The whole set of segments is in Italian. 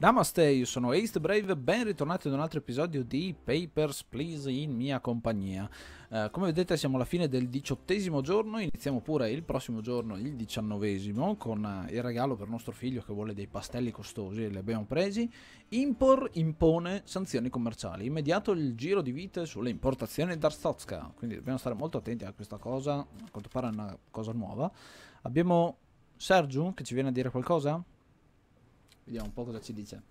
Namaste, io sono Ace Brave, ben ritornati ad un altro episodio di Papers, Please in mia compagnia. Eh, come vedete siamo alla fine del diciottesimo giorno, iniziamo pure il prossimo giorno, il diciannovesimo, con eh, il regalo per nostro figlio che vuole dei pastelli costosi, li abbiamo presi. Impor impone sanzioni commerciali, immediato il giro di vite sulle importazioni d'Arstotska, quindi dobbiamo stare molto attenti a questa cosa, a quanto pare è una cosa nuova. Abbiamo Sergio che ci viene a dire qualcosa? Vediamo un po' cosa ci dice.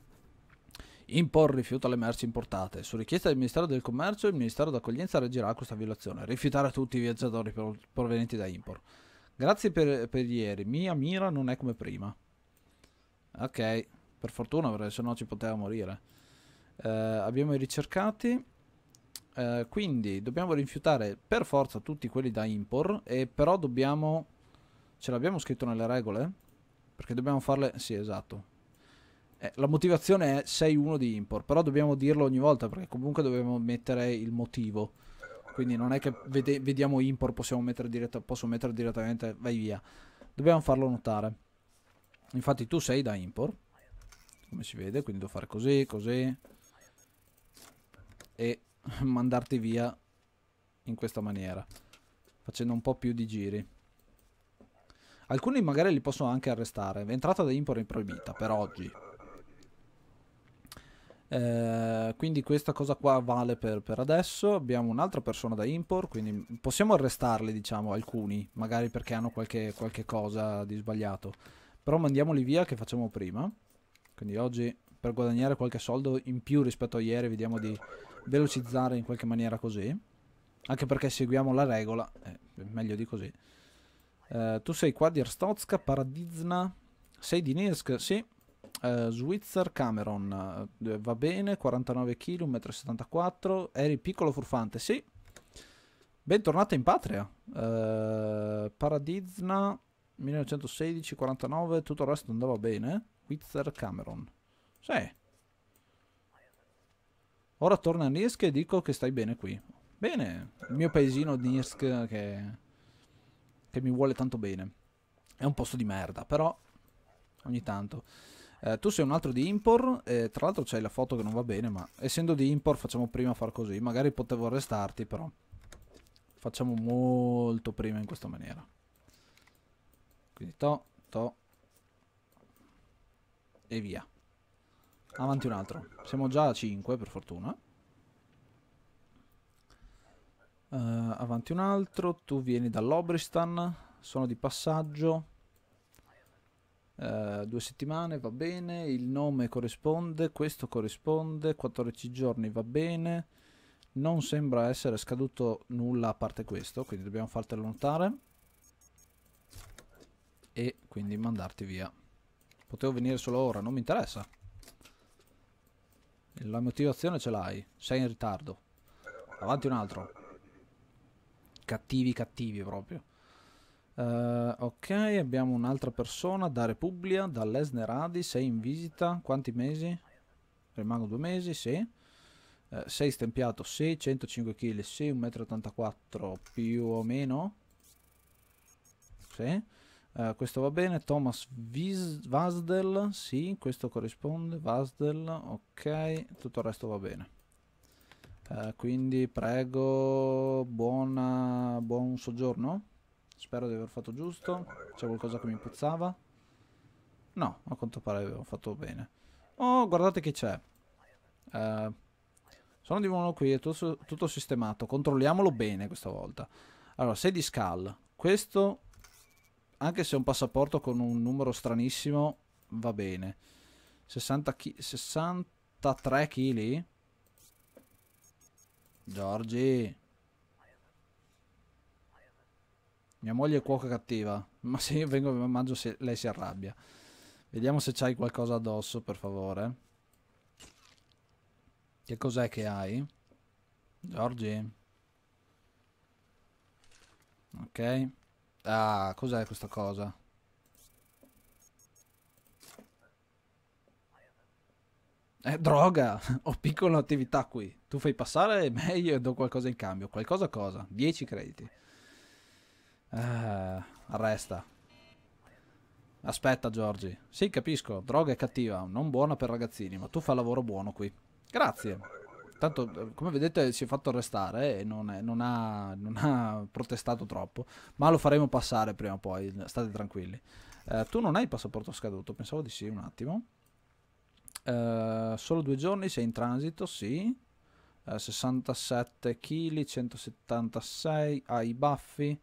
Impor rifiuto alle merci importate. Su richiesta del Ministero del Commercio, il Ministero d'Accoglienza reagirà a questa violazione. Rifiutare tutti i viaggiatori provenienti da impor. Grazie per, per ieri. Mia mira non è come prima. Ok, per fortuna perché no ci poteva morire. Eh, abbiamo i ricercati. Eh, quindi dobbiamo rifiutare per forza tutti quelli da impor. E però dobbiamo... Ce l'abbiamo scritto nelle regole? Perché dobbiamo farle... Sì, esatto. Eh, la motivazione è 6-1 di import, però dobbiamo dirlo ogni volta perché comunque dobbiamo mettere il motivo. Quindi non è che vede- vediamo import, possiamo mettere, diretta- posso mettere direttamente, vai via. Dobbiamo farlo notare. Infatti tu sei da import, come si vede, quindi devo fare così, così. E mandarti via in questa maniera, facendo un po' più di giri. Alcuni magari li posso anche arrestare. Entrata da import è proibita per oggi, eh, quindi questa cosa qua vale per, per adesso. Abbiamo un'altra persona da import, quindi possiamo arrestarli, diciamo, alcuni, magari perché hanno qualche, qualche cosa di sbagliato. Però mandiamoli via che facciamo prima. Quindi oggi per guadagnare qualche soldo in più rispetto a ieri, vediamo di velocizzare in qualche maniera così. Anche perché seguiamo la regola, eh, meglio di così. Eh, tu sei qua di Arstotska, Paradizna, sei di Nirsk, sì, Uh, Switzer Cameron uh, va bene, 49 kg, 1,74 m. Eri piccolo furfante, sì. Bentornata in patria. Uh, Paradizna 1916, 49, tutto il resto andava bene. Switzer Cameron. Sì. Ora torna a Nirsk e dico che stai bene qui. Bene, il mio paesino di Nirsk che, che mi vuole tanto bene. È un posto di merda, però ogni tanto. Eh, tu sei un altro di Impor, eh, tra l'altro c'hai la foto che non va bene, ma essendo di Impor facciamo prima far così. Magari potevo arrestarti, però facciamo molto prima in questa maniera. Quindi to, to e via. Avanti un altro. Siamo già a 5 per fortuna. Uh, avanti un altro, tu vieni dall'Obristan, sono di passaggio. Eh, due settimane va bene, il nome corrisponde, questo corrisponde, 14 giorni va bene, non sembra essere scaduto nulla a parte questo, quindi dobbiamo fartelo notare e quindi mandarti via. Potevo venire solo ora, non mi interessa. La motivazione ce l'hai, sei in ritardo. Avanti un altro. Cattivi, cattivi proprio. Uh, ok, abbiamo un'altra persona da Repubblica, dall'Esneradi, sei in visita, quanti mesi? Rimango due mesi, sì. Uh, sei stempiato, sì, 105 kg, sì, 1,84 m più o meno. Sì. Uh, questo va bene, Thomas Vis Vasdel, sì, questo corrisponde, Vasdel, ok, tutto il resto va bene. quindi prego, buona, buon soggiorno. Spero di aver fatto giusto. C'è qualcosa che mi puzzava? No, a quanto pare ho fatto bene. Oh, guardate chi c'è. Eh, sono di nuovo qui, è tutto, tutto, sistemato. Controlliamolo bene questa volta. Allora, 6 di Skull. Questo, anche se è un passaporto con un numero stranissimo, va bene. 60 chi 63 kg? Giorgi... Mia moglie è cuoca cattiva, ma se io vengo e mangio se lei si arrabbia. Vediamo se c'hai qualcosa addosso, per favore. Che cos'è che hai? Giorgi? Ok. Ah, cos'è questa cosa? È eh, droga! Ho piccola attività qui. Tu fai passare me e io do qualcosa in cambio. Qualcosa cosa? 10 crediti. Eh, arresta. Aspetta, Giorgi. Sì, capisco. Droga è cattiva, non buona per ragazzini, ma tu fai lavoro buono qui. Grazie. Tanto, eh, come vedete, si è fatto arrestare e non, è, non, ha, non ha, protestato troppo. Ma lo faremo passare prima o poi, state tranquilli. Eh, tu non hai il passaporto scaduto, pensavo di sì, un attimo. Eh, solo due giorni, sei in transito, sì. Eh, 67 kg, 176, hai i baffi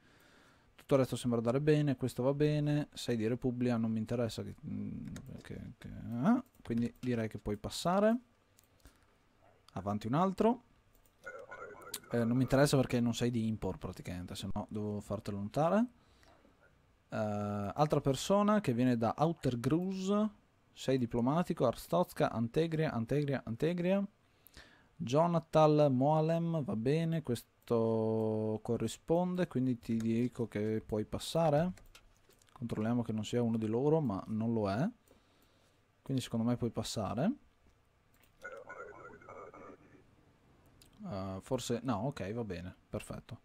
tutto il resto sembra andare bene, questo va bene, sei di Repubblica ah, non mi interessa, che, mm, che, che, eh? quindi direi che puoi passare, avanti un altro, eh, non mi interessa perché non sei di import praticamente, se no devo fartelo notare. Eh, altra persona che viene da Outer Gruz, sei diplomatico, Arstotska, Antegria, Antegria, Antegria. Jonathan Moalem, va bene, questo questo corrisponde, quindi ti dico che puoi passare. Controlliamo che non sia uno di loro, ma non lo è. Quindi secondo me puoi passare. Uh, forse... no, ok, va bene, perfetto.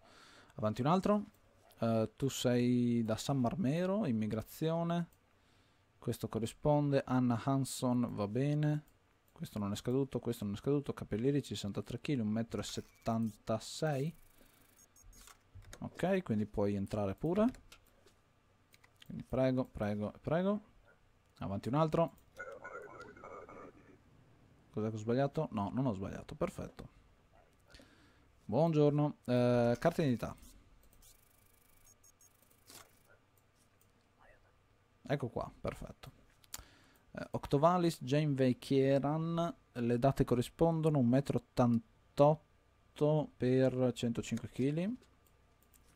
Avanti un altro. Uh, tu sei da San Marmero, immigrazione. Questo corrisponde. Anna Hanson, va bene. Questo non è scaduto, questo non è scaduto. Capellieri 63 kg, 1,76 m. Ok, quindi puoi entrare pure. Quindi prego, prego, prego. Avanti un altro. Cos'è che ho sbagliato? No, non ho sbagliato, perfetto. Buongiorno. Eh, carta d'identità. Ecco qua, perfetto. Eh, Octovalis, Jane Kieran, le date corrispondono 1,88 m per 105 kg,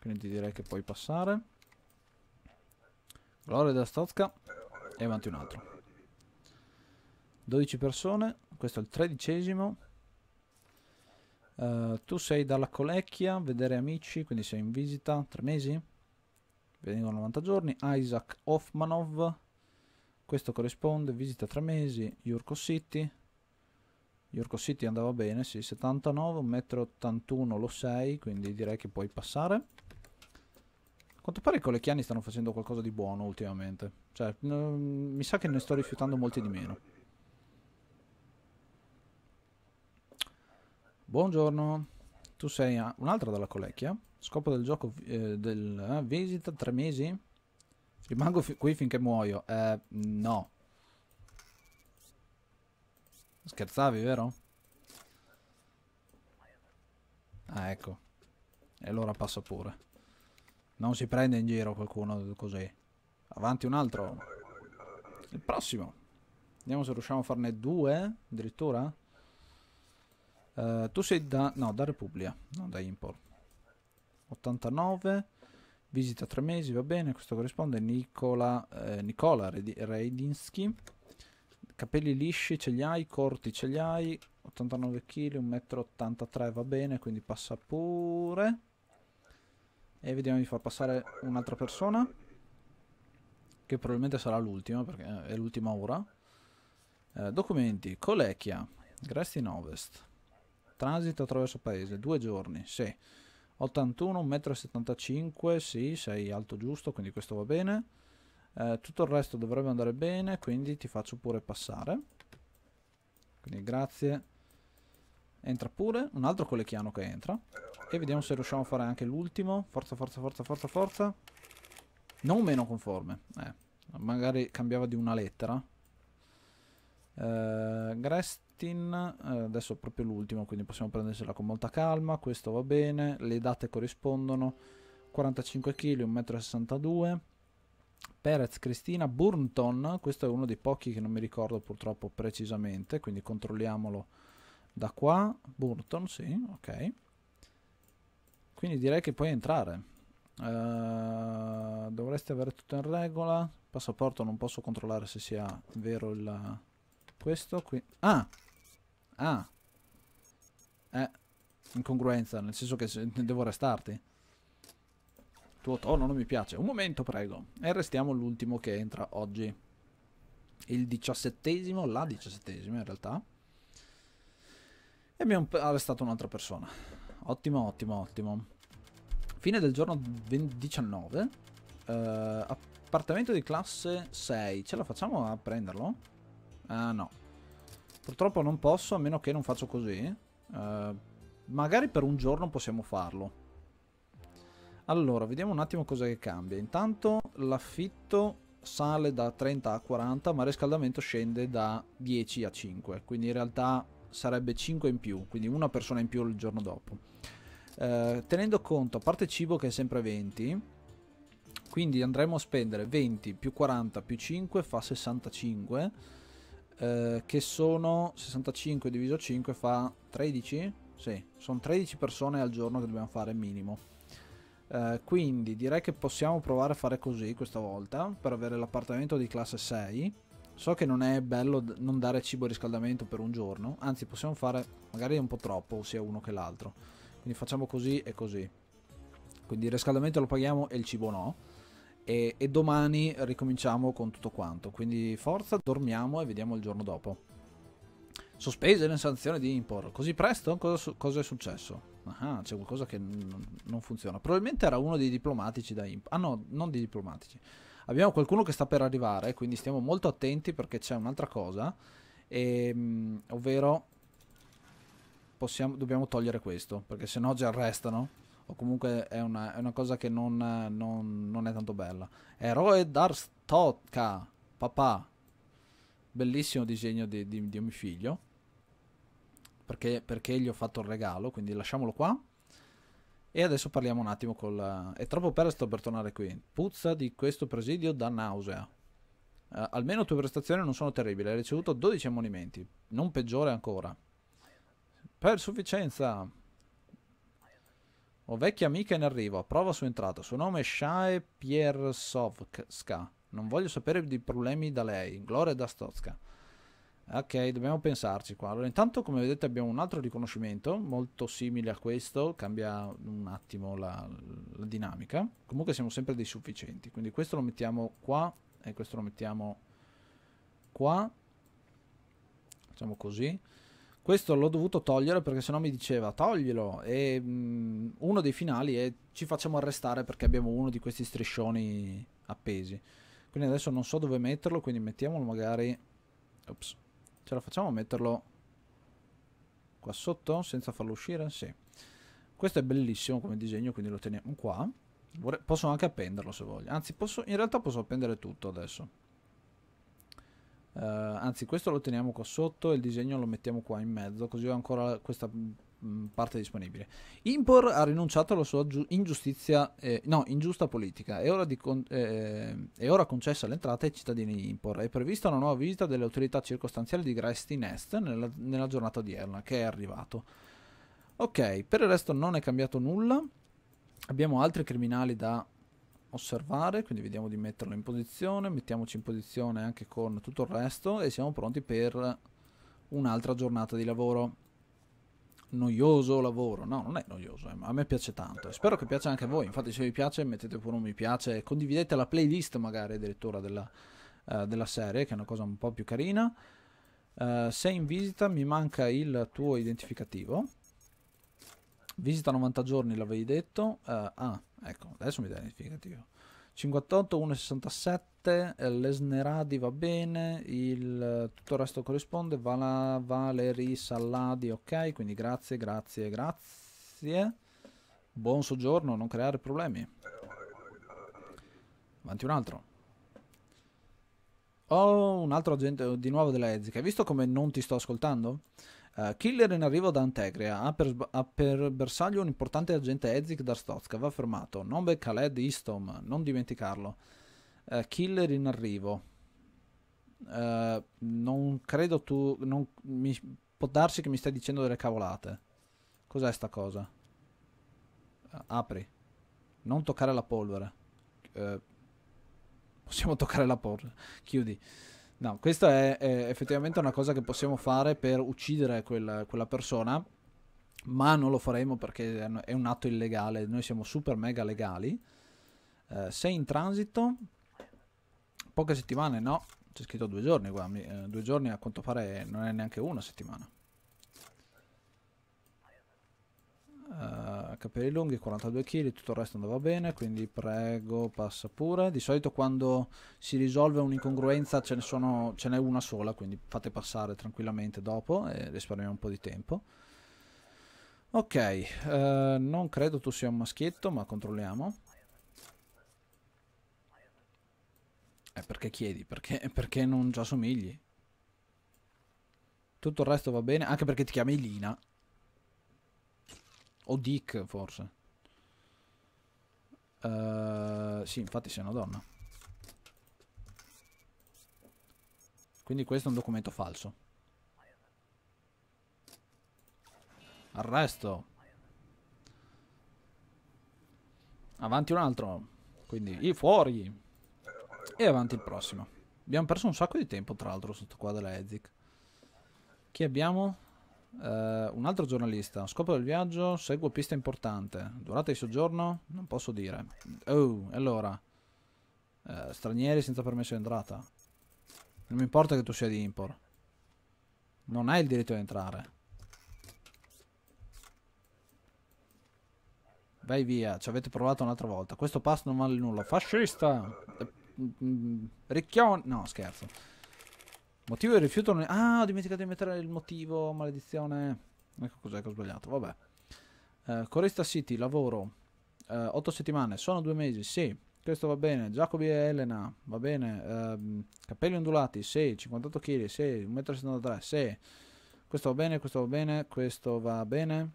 quindi direi che puoi passare. Gloria della Stozka e avanti un altro. 12 persone, questo è il tredicesimo. Uh, tu sei dalla Colecchia, vedere amici, quindi sei in visita, tre mesi, vengono 90 giorni. Isaac Hoffmanov, questo corrisponde visita tre mesi Yurko City Yurko City andava bene sì 79 1,81 m lo 6 quindi direi che puoi passare a quanto pare i colecchiani stanno facendo qualcosa di buono ultimamente cioè mi sa che ne sto rifiutando molti di meno buongiorno tu sei un'altra dalla colecchia scopo del gioco eh, del eh, visita tre mesi Rimango fi qui finché muoio. Eh, no. Scherzavi, vero? Ah, ecco. E allora passa pure. Non si prende in giro qualcuno così. Avanti un altro. Il prossimo. Vediamo se riusciamo a farne due, addirittura. Uh, tu sei da... no, da Repubblica, non da Import. 89 visita tre mesi, va bene, questo corrisponde a Nicola, eh, Nicola Reidinsky, capelli lisci ce li hai, corti ce li hai, 89 kg, 1,83 m, va bene, quindi passa pure. E vediamo di far passare un'altra persona, che probabilmente sarà l'ultima, perché è l'ultima ora. Eh, documenti, Colechia, in Ovest, transito attraverso paese, due giorni, sì. 81, 1,75 m, sì, sei alto giusto, quindi questo va bene. Eh, tutto il resto dovrebbe andare bene, quindi ti faccio pure passare. Quindi grazie. Entra pure, un altro colechiano che entra. E vediamo se riusciamo a fare anche l'ultimo. Forza, forza, forza, forza, forza. Non meno conforme. Eh, magari cambiava di una lettera. Uh, Grestin, eh, adesso è proprio l'ultimo, quindi possiamo prendersela con molta calma. Questo va bene, le date corrispondono: 45 kg, 1,62 m. Perez Cristina Burnton, questo è uno dei pochi che non mi ricordo purtroppo precisamente, quindi controlliamolo da qua. Burnton, sì, ok. Quindi direi che puoi entrare. Uh, dovresti avere tutto in regola. Passaporto non posso controllare se sia vero il questo qui. Ah! Ah! Eh, incongruenza, nel senso che devo restarti. Tuo tono non mi piace. Un momento, prego. E restiamo l'ultimo che entra oggi. Il diciassettesimo, la diciassettesima in realtà. E abbiamo arrestato un'altra persona. Ottimo, ottimo, ottimo. Fine del giorno 19. Eh, appartamento di classe 6. Ce la facciamo a prenderlo? Uh, no. Purtroppo non posso, a meno che non faccio così. Uh, magari per un giorno possiamo farlo. Allora, vediamo un attimo cosa che cambia. Intanto l'affitto sale da 30 a 40, ma il riscaldamento scende da 10 a 5. Quindi in realtà sarebbe 5 in più, quindi una persona in più il giorno dopo. Eh, tenendo conto, a parte cibo che è sempre 20, quindi andremo a spendere 20 più 40 più 5 fa 65 eh, che sono 65 diviso 5 fa 13? Sì, sono 13 persone al giorno che dobbiamo fare minimo. Eh, quindi direi che possiamo provare a fare così questa volta per avere l'appartamento di classe 6. So che non è bello non dare cibo e riscaldamento per un giorno, anzi possiamo fare magari un po' troppo sia uno che l'altro. Quindi facciamo così e così. Quindi il riscaldamento lo paghiamo e il cibo no e, e domani ricominciamo con tutto quanto. Quindi forza, dormiamo e vediamo il giorno dopo. Sospese le sanzioni di Impor. Così presto? Cosa, cosa è successo? Ah, c'è qualcosa che non funziona. Probabilmente era uno dei diplomatici da Impor. Ah no, non dei diplomatici. Abbiamo qualcuno che sta per arrivare, quindi stiamo molto attenti perché c'è un'altra cosa. Ehm, ovvero possiamo, dobbiamo togliere questo, perché sennò no ci arrestano o comunque è una, è una cosa che non, non, non, è tanto bella. Eroe Darstotka, papà, bellissimo disegno di, di, di mio figlio, perché, perché, gli ho fatto il regalo, quindi lasciamolo qua. E adesso parliamo un attimo col... È troppo presto per tornare qui. Puzza di questo presidio da nausea. Uh, almeno tue prestazioni non sono terribili. Hai ricevuto 12 ammonimenti. Non peggiore ancora. Per sufficienza. Ho vecchia amica in arrivo, approva su entrata. Suo nome è Shae Piersovska. Non voglio sapere di problemi da lei. Gloria da Stozka. Ok, dobbiamo pensarci qua. Allora, intanto, come vedete, abbiamo un altro riconoscimento, molto simile a questo, cambia un attimo la, la dinamica. Comunque siamo sempre dei sufficienti, quindi questo lo mettiamo qua e questo lo mettiamo qua. Facciamo così. Questo l'ho dovuto togliere perché sennò mi diceva toglielo. e mh, mm, uno dei finali è ci facciamo arrestare perché abbiamo uno di questi striscioni appesi. Quindi adesso non so dove metterlo, quindi mettiamolo magari... Ops. Ce la facciamo a metterlo qua sotto senza farlo uscire? Sì. Questo è bellissimo come disegno, quindi lo teniamo qua. Vorrei... Posso anche appenderlo se voglio. Anzi, posso... in realtà posso appendere tutto adesso. Uh, anzi, questo lo teniamo qua sotto e il disegno lo mettiamo qua in mezzo, così ho ancora questa mm, parte disponibile. Impor ha rinunciato alla sua ingiustizia, eh, no, ingiusta politica. È ora, con- eh, è ora concessa l'entrata ai cittadini Impor. È prevista una nuova visita delle autorità circostanziali di Gresti Nest nella, nella giornata odierna, che è arrivato. Ok, per il resto non è cambiato nulla. Abbiamo altri criminali da osservare, quindi vediamo di metterlo in posizione, mettiamoci in posizione anche con tutto il resto e siamo pronti per un'altra giornata di lavoro. Noioso lavoro, no, non è noioso, eh, ma a me piace tanto. Spero che piaccia anche a voi. Infatti, se vi piace, mettete pure un mi piace, e condividete la playlist magari addirittura della, eh, della serie, che è una cosa un po' più carina. Eh, sei in visita, mi manca il tuo identificativo. Visita 90 giorni, l'avevi detto. Uh, ah, ecco, adesso mi dai l'identificativo. 58, 1,67, Lesneradi va bene, il, eh, tutto il resto corrisponde, Vala, Valeri Salladi, ok, quindi grazie, grazie, grazie. Buon soggiorno, non creare problemi. Avanti un altro. Ho oh, un altro agente di nuovo della Ezica. Hai visto come non ti sto ascoltando? Uh, killer in arrivo da Antegria, ha per, ha per bersaglio un importante agente Ezik da va fermato. Nome Khaled Istom, non dimenticarlo. Uh, killer in arrivo. Uh, non credo tu... Non, mi, può darsi che mi stai dicendo delle cavolate. Cos'è sta cosa? apri. Non toccare la polvere. possiamo toccare la polvere. Chiudi. No, questa è, è, effettivamente una cosa che possiamo fare per uccidere quel, quella persona, ma non lo faremo perché è un atto illegale, noi siamo super mega legali. Eh, sei in transito, poche settimane, no, c'è scritto due giorni, guarda, eh, due giorni a quanto pare non è neanche una settimana. capelli lunghi, 42 kg, tutto il resto andava bene, quindi prego passa pure. Di solito quando si risolve un'incongruenza ce, ce n'è una sola, quindi fate passare tranquillamente dopo e risparmiamo un po' di tempo. Ok, eh, non credo tu sia un maschietto, ma controlliamo. Eh, perché chiedi? Perché, perché non già somigli? Tutto il resto va bene, anche perché ti chiami Lina. O Dick, forse. Uh, sì, infatti sei una donna. Quindi questo è un documento falso. Arresto. Avanti un altro. Quindi, i fuori. E avanti il prossimo. Abbiamo perso un sacco di tempo, tra l'altro, sotto qua della Ezic. Chi abbiamo? Uh, un altro giornalista, scopo del viaggio, seguo pista importante, durata di soggiorno, non posso dire. Oh, allora, uh, stranieri senza permesso di entrata. Non mi importa che tu sia di impor. Non hai il diritto di entrare. Vai via, ci avete provato un'altra volta. Questo pass non vale nulla. Fascista! Eh, mm, mm, Ricchione! No, scherzo. Motivo di rifiuto non è... Ah, ho dimenticato di mettere il motivo, maledizione. Ecco cos'è che ho sbagliato, vabbè. Uh, Corista City, lavoro. Uh, eh, 8 settimane, sono due mesi, sì. Questo va bene. Jacobi e Elena, va bene. Uh, capelli ondulati, sì. 58 kg, sì. 1,73 m, sì. Questo va bene, questo va bene, questo va bene.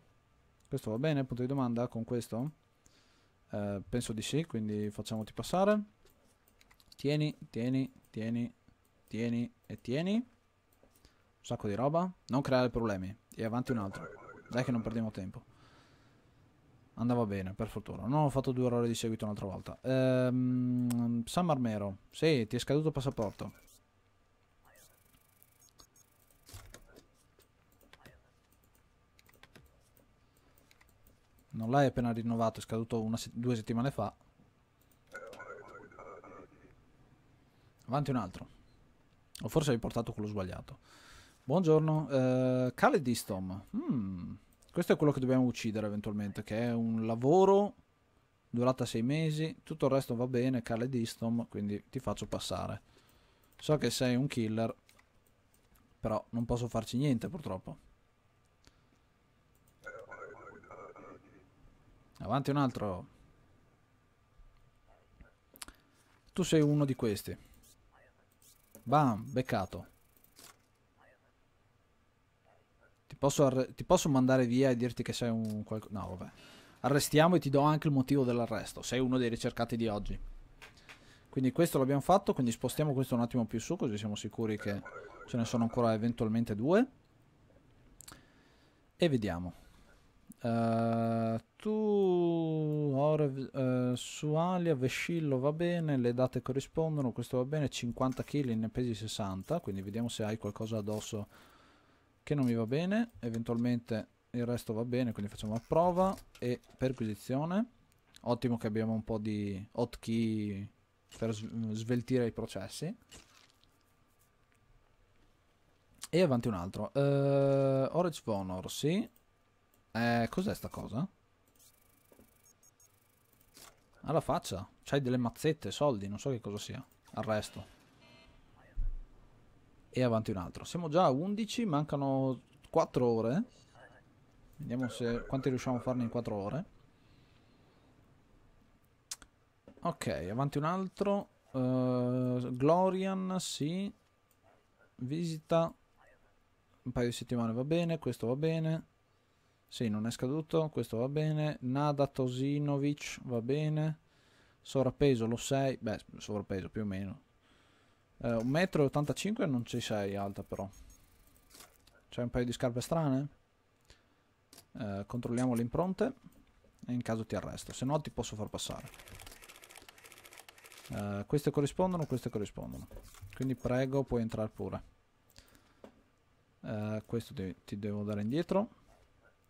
Questo va bene, punto di domanda con questo? Eh, penso di sì, quindi facciamoti passare. Tieni, tieni, tieni, Tieni e tieni. Un sacco di roba. Non creare problemi. E avanti un altro. Dai che non perdiamo tempo. Andava bene, per fortuna. Non ho fatto due errori di seguito un'altra volta. Ehm, San Marmero. Sì, ti è scaduto il passaporto. Non l'hai appena rinnovato, è scaduto una, due settimane fa. Avanti un altro. O forse hai portato quello sbagliato. Buongiorno. Uh, eh, Cale Distom. Hmm. Questo è quello che dobbiamo uccidere eventualmente, che è un lavoro durata sei mesi. Tutto il resto va bene, Cale Distom, quindi ti faccio passare. So che sei un killer, però non posso farci niente purtroppo. Avanti un altro. Tu sei uno di questi. Bam, beccato. Ti posso, ti posso mandare via e dirti che sei un... No, vabbè. Arrestiamo e ti do anche il motivo dell'arresto. Sei uno dei ricercati di oggi. Quindi questo l'abbiamo fatto, quindi spostiamo questo un attimo più su, così siamo sicuri che ce ne sono ancora eventualmente due. E vediamo. Eh, tu Ore, uh, su Alia Vescillo va bene, le date corrispondono, questo va bene, 50 kg ne pesi 60, quindi vediamo se hai qualcosa addosso che non mi va bene, eventualmente il resto va bene, quindi facciamo la prova e perquisizione. Ottimo che abbiamo un po' di hotkey per sveltire i processi. E avanti un altro. Uh, Orange Vonor, sì. Eh, cos'è sta cosa? Alla faccia. C'hai delle mazzette, soldi, non so che cosa sia. Arresto. E avanti un altro. Siamo già a 11, mancano 4 ore. Vediamo se quanti riusciamo a farne in 4 ore. Ok, avanti un altro. Uh, Glorian, sì. Visita. Un paio di settimane va bene, questo va bene. Sì, non è scaduto, questo va bene. Nada Tosinovic va bene. Sovrappeso lo sei, beh, sovrappeso più o meno. Eh, 1,85 m non ci sei alta però. C'è un paio di scarpe strane? Eh, controlliamo le impronte e in caso ti arresto, se no ti posso far passare. Eh, queste corrispondono, queste corrispondono. Quindi prego, puoi entrare pure. Eh, questo ti devo dare indietro.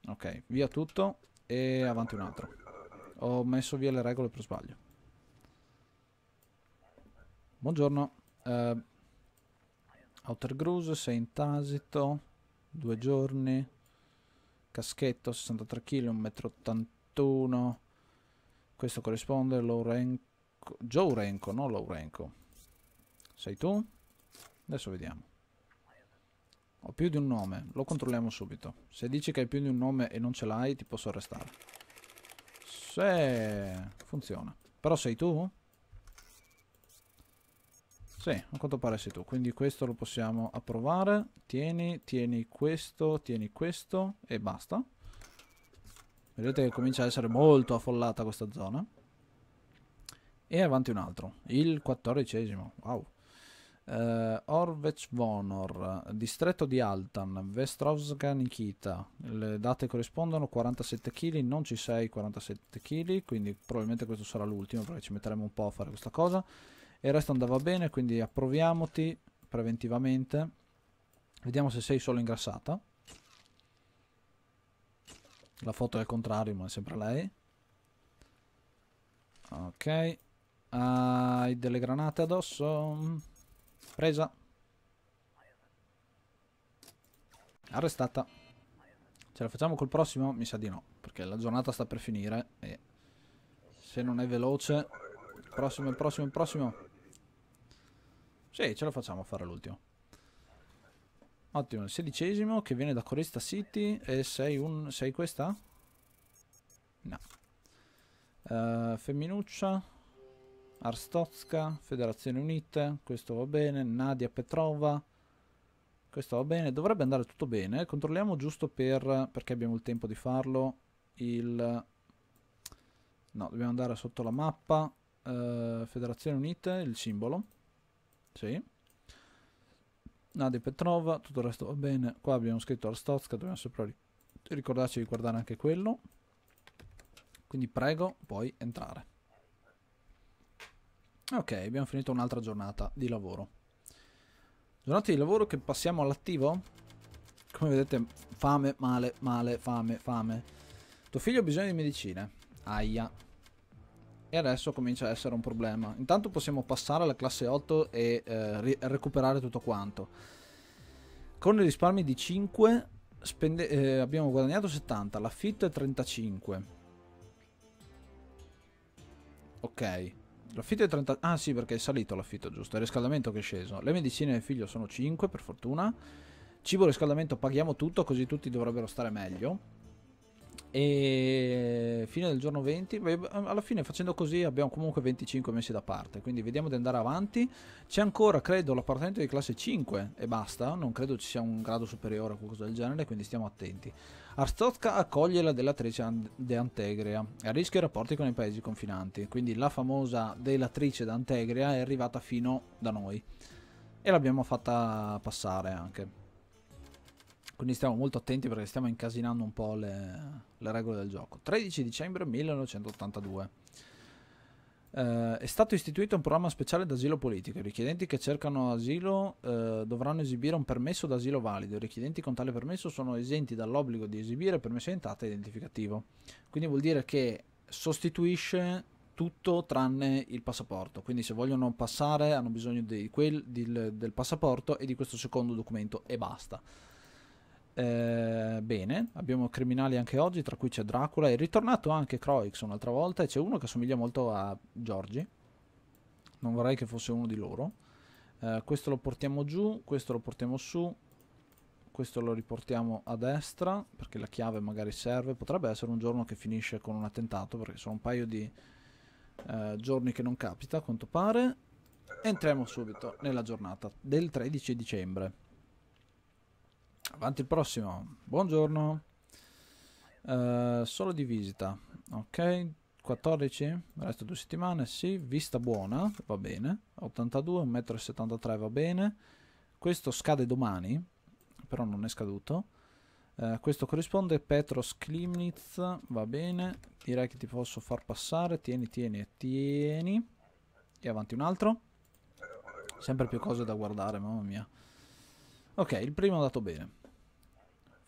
Ok, via tutto e avanti un altro. Ho messo via le regole per sbaglio. Buongiorno. Uh, Outer Cruise, sei in tasito, due giorni, caschetto 63 kg, 1,81 m, questo corrisponde a Lourenco, Joe Renko, non Lourenco. Sei tu? Adesso vediamo. Ho più di un nome, lo controlliamo subito. Se dici che hai più di un nome e non ce l'hai, ti posso arrestare. Se... funziona. Però sei tu? Sì, a quanto pare sei tu. Quindi questo lo possiamo approvare. Tieni, tieni questo, tieni questo e basta. Vedete che comincia ad essere molto affollata questa zona. E avanti un altro, il quattordicesimo. Wow. Uh, eh, Orvec Vonor, distretto di Altan, Vestrovska Nikita. Le date corrispondono 47 kg, non ci sei 47 kg, quindi probabilmente questo sarà l'ultimo perché ci metteremo un po' a fare questa cosa. E il resto andava bene, quindi approviamoti preventivamente. Vediamo se sei solo ingrassata. La foto è al contrario, ma è sempre lei. Ok. Hai delle granate addosso? Presa. Arrestata. Ce la facciamo col prossimo? Mi sa di no, perché la giornata sta per finire e se non è veloce... Il prossimo, il prossimo, il prossimo. Sì, ce la facciamo a fare l'ultimo. Ottimo, il sedicesimo che viene da Corista City e sei, un, sei questa? No. Uh, femminuccia. Arstozka, Federazione Unite, questo va bene, Nadia Petrova, questo va bene, dovrebbe andare tutto bene, controlliamo giusto per, perché abbiamo il tempo di farlo, il... no, dobbiamo andare sotto la mappa, eh, Federazioni Unite, il simbolo, sì, Nadia Petrova, tutto il resto va bene, qua abbiamo scritto Arstozka, dobbiamo sempre ricordarci di guardare anche quello, quindi prego, puoi entrare. Ok, abbiamo finito un'altra giornata di lavoro. Giornata di lavoro che passiamo all'attivo? Come vedete, fame, male, male, fame, fame. Tuo figlio ha bisogno di medicine. Aia. E adesso comincia a essere un problema. Intanto possiamo passare alla classe 8 e eh, recuperare tutto quanto. Con i risparmi di 5 spende, eh, abbiamo guadagnato 70, l'affitto è 35. Ok. L'affitto è 30... Ah sì, perché è salito l'affitto, giusto. Il riscaldamento che è sceso. Le medicine del figlio sono 5, per fortuna. Cibo e riscaldamento paghiamo tutto, così tutti dovrebbero stare meglio e fine del giorno 20 ehm, alla fine facendo così abbiamo comunque 25 mesi da parte quindi vediamo di andare avanti c'è ancora credo l'appartamento di classe 5 e basta non credo ci sia un grado superiore o qualcosa del genere quindi stiamo attenti Arstotka accoglie la delatrice De d'Antegria a rischio i rapporti con i paesi confinanti quindi la famosa delatrice De d'Antegria è arrivata fino da noi e l'abbiamo fatta passare anche quindi stiamo molto attenti perché stiamo incasinando un po' le, le regole del gioco. 13 dicembre 1982. Eh, è stato istituito un programma speciale d'asilo politico. I richiedenti che cercano asilo eh, dovranno esibire un permesso d'asilo valido. I richiedenti con tale permesso sono esenti dall'obbligo di esibire permesso di entrata identificativo. Quindi vuol dire che sostituisce tutto tranne il passaporto. Quindi se vogliono passare hanno bisogno quel, di, del passaporto e di questo secondo documento e basta. Eh, bene, abbiamo criminali anche oggi, tra cui c'è Dracula. È ritornato anche Croix un'altra volta e c'è uno che somiglia molto a Giorgi. Non vorrei che fosse uno di loro. Eh, questo lo portiamo giù, questo lo portiamo su, questo lo riportiamo a destra perché la chiave magari serve. Potrebbe essere un giorno che finisce con un attentato perché sono un paio di eh, giorni che non capita, a quanto pare. Entriamo subito nella giornata del 13 dicembre. Avanti il prossimo. Buongiorno. Uh, solo di visita. Ok. 14. Resto due settimane. Sì. Vista buona. Va bene. 82. 1,73 m. Va bene. Questo scade domani. Però non è scaduto. Uh, questo corrisponde a Petros Klimnitz. Va bene. Direi che ti posso far passare. Tieni, tieni e tieni. E avanti un altro. Sempre più cose da guardare, mamma mia. Ok, il primo è andato bene.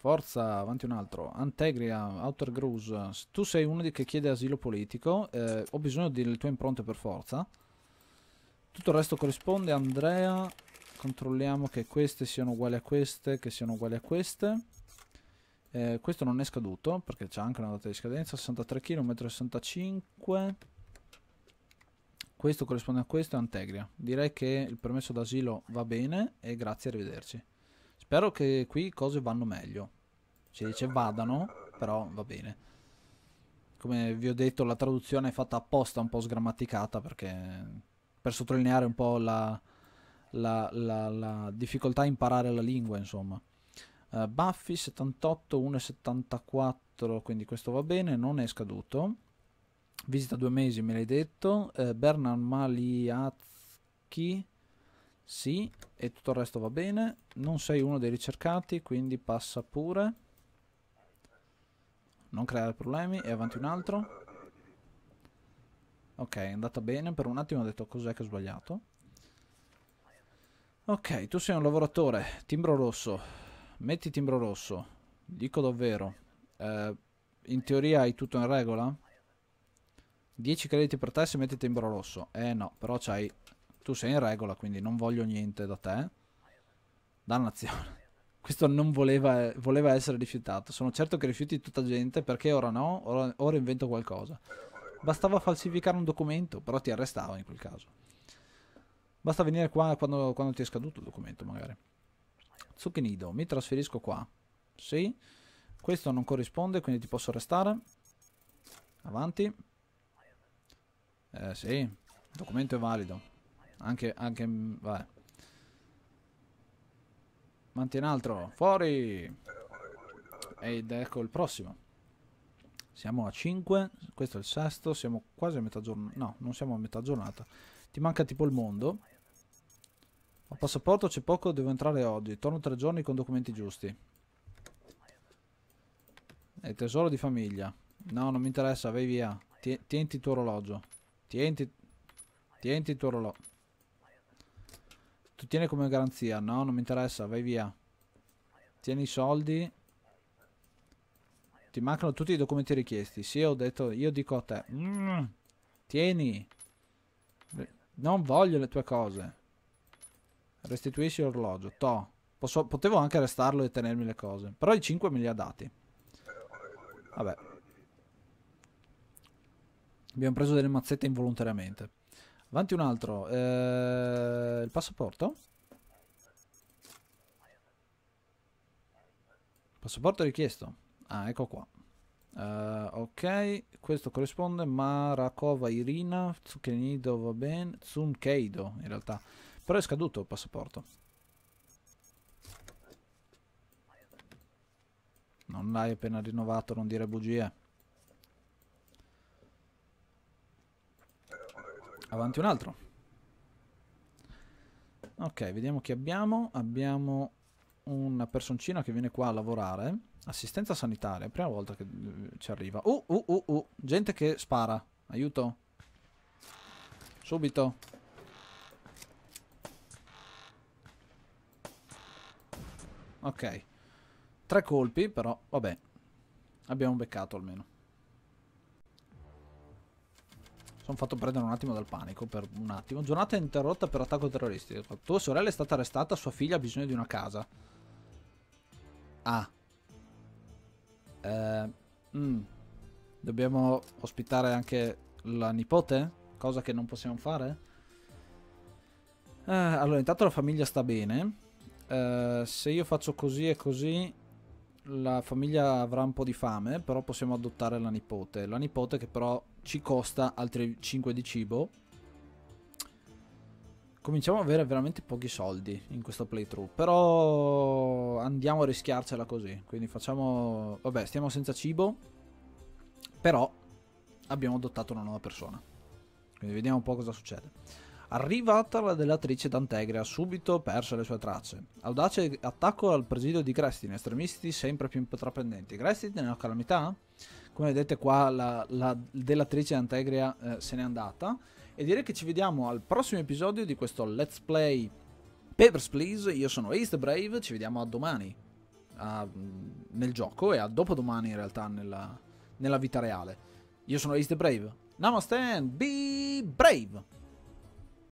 Forza, avanti un altro. Antegria, Outer Gruse. Tu sei uno che chiede asilo politico. Eh, ho bisogno delle tue impronte per forza. Tutto il resto corrisponde. Andrea, controlliamo che queste siano uguali a queste, che siano uguali a queste. Eh, questo non è scaduto perché c'è anche una data di scadenza. 63 km, 65. Questo corrisponde a questo e Antegria. Direi che il permesso d'asilo va bene e grazie, arrivederci. Spero che qui cose vanno meglio. Si dice vadano, però va bene. Come vi ho detto, la traduzione è fatta apposta un po' sgrammaticata perché per sottolineare un po' la, la, la, la difficoltà a imparare la lingua, insomma. Uh, Buffy 78, 1,74, quindi questo va bene, non è scaduto. Visita due mesi, me l'hai detto. Uh, eh, Bernan Maliazzi, sì, e tutto il resto va bene. Non sei uno dei ricercati, quindi passa pure. Non creare problemi e avanti un altro. Ok, è andata bene. Per un attimo ho detto cos'è che ho sbagliato. Ok, tu sei un lavoratore. Timbro rosso. Metti timbro rosso. Dico davvero. Eh, in teoria hai tutto in regola? 10 crediti per te se metti timbro rosso. Eh no, però c'hai tu sei in regola, quindi non voglio niente da te. Dannazione. Questo non voleva, voleva essere rifiutato. Sono certo che rifiuti tutta gente perché ora no, ora, ora invento qualcosa. Bastava falsificare un documento, però ti arrestava in quel caso. Basta venire qua quando, quando ti è scaduto il documento, magari. Zucchinido, mi trasferisco qua. Sì. Questo non corrisponde, quindi ti posso arrestare. Avanti. Eh sì, il documento è valido. Anche, anche, vabbè. Mantieni altro, fuori! Ed ecco il prossimo. Siamo a 5, questo è il sesto, siamo quasi a metà giornata. No, non siamo a metà giornata. Ti manca tipo il mondo. Ho passaporto, c'è poco, devo entrare oggi. Torno tre giorni con documenti giusti. E tesoro di famiglia. No, non mi interessa, vai via. Tienti il tuo orologio. Tienti, tienti il tuo orologio. Tu tieni come garanzia, no? Non mi interessa, vai via. Tieni i soldi. Ti mancano tutti i documenti richiesti. Sì, ho detto, io dico a te. Mm, tieni. Non voglio le tue cose. Restituisci l'orologio. To. Posso, potevo anche restarlo e tenermi le cose. Però i 5 me li ha dati. Vabbè. Abbiamo preso delle mazzette involontariamente. Avanti un altro. Eh, il passaporto? Passaporto richiesto. Ah, ecco qua. Uh, ok, questo corrisponde Marakova Irina, Tsukenido va bene, Tsunkeido in realtà. Però è scaduto il passaporto. Non l'hai appena rinnovato, non dire bugie. Avanti un altro. Ok, vediamo chi abbiamo. Abbiamo una personcina che viene qua a lavorare. Assistenza sanitaria, prima volta che eh, ci arriva. Uh, uh, uh, uh, gente che spara. Aiuto. Subito. Ok. Tre colpi, però, vabbè. Abbiamo beccato almeno. sono fatto prendere un attimo dal panico per un attimo. Giornata interrotta per attacco terroristico. Tua sorella è stata arrestata, sua figlia ha bisogno di una casa. Ah. Eh, mm. Dobbiamo ospitare anche la nipote? Cosa che non possiamo fare? Eh, allora, intanto la famiglia sta bene. Eh, se io faccio così e così, la famiglia avrà un po' di fame, però possiamo adottare la nipote. La nipote che però ci costa altri 5 di cibo. Cominciamo ad avere veramente pochi soldi in questo playthrough, però andiamo a rischiarcela così. Quindi facciamo... Vabbè, stiamo senza cibo, però abbiamo adottato una nuova persona. Quindi vediamo un po' cosa succede. Arrivata la dell'attrice Dantegre ha subito perso le sue tracce. Audace attacco al presidio di Crestin, estremisti sempre più intraprendenti. Crestin è una calamità? Come vedete qua la, la dell'attrice Dantegria eh, se n'è andata. E direi che ci vediamo al prossimo episodio di questo Let's Play Papers Please. Io sono Ace the Brave, ci vediamo a domani a, mm, nel gioco e a dopodomani in realtà nella, nella vita reale. Io sono Ace the Brave. Namaste and be brave!